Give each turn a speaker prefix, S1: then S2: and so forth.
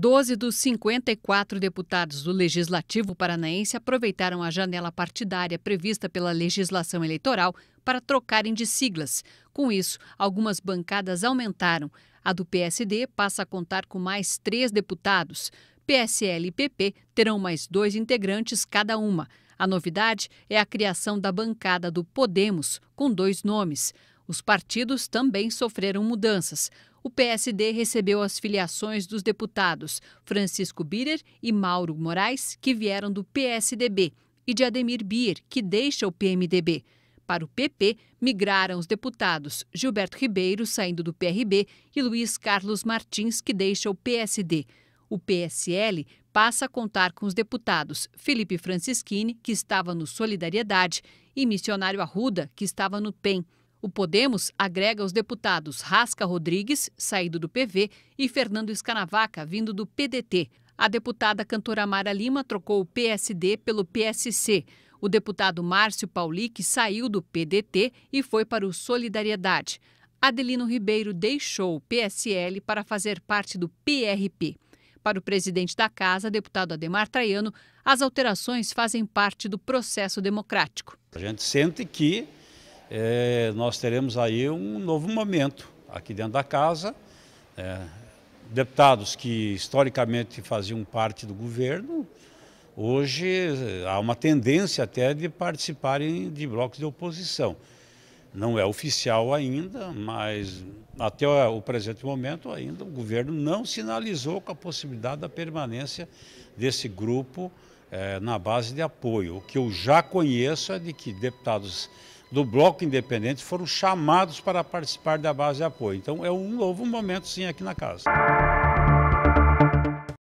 S1: Doze dos 54 deputados do Legislativo Paranaense aproveitaram a janela partidária prevista pela legislação eleitoral para trocarem de siglas. Com isso, algumas bancadas aumentaram. A do PSD passa a contar com mais três deputados. PSL e PP terão mais dois integrantes cada uma. A novidade é a criação da bancada do Podemos, com dois nomes. Os partidos também sofreram mudanças. O PSD recebeu as filiações dos deputados Francisco Birer e Mauro Moraes, que vieram do PSDB, e de Ademir Bier, que deixa o PMDB. Para o PP, migraram os deputados Gilberto Ribeiro, saindo do PRB, e Luiz Carlos Martins, que deixa o PSD. O PSL passa a contar com os deputados Felipe Francischini, que estava no Solidariedade, e Missionário Arruda, que estava no PEN. O Podemos agrega os deputados Rasca Rodrigues, saído do PV, e Fernando Escanavaca, vindo do PDT. A deputada cantora Mara Lima trocou o PSD pelo PSC. O deputado Márcio Paulic saiu do PDT e foi para o Solidariedade. Adelino Ribeiro deixou o PSL para fazer parte do PRP. Para o presidente da casa, deputado Ademar Traiano, as alterações fazem parte do processo democrático.
S2: A gente sente que é, nós teremos aí um novo momento aqui dentro da casa. É, deputados que historicamente faziam parte do governo, hoje é, há uma tendência até de participarem de blocos de oposição. Não é oficial ainda, mas até o presente momento ainda o governo não sinalizou com a possibilidade da permanência desse grupo é, na base de apoio. O que eu já conheço é de que deputados do Bloco Independente foram chamados para participar da base de apoio. Então é um novo momento, sim, aqui na casa.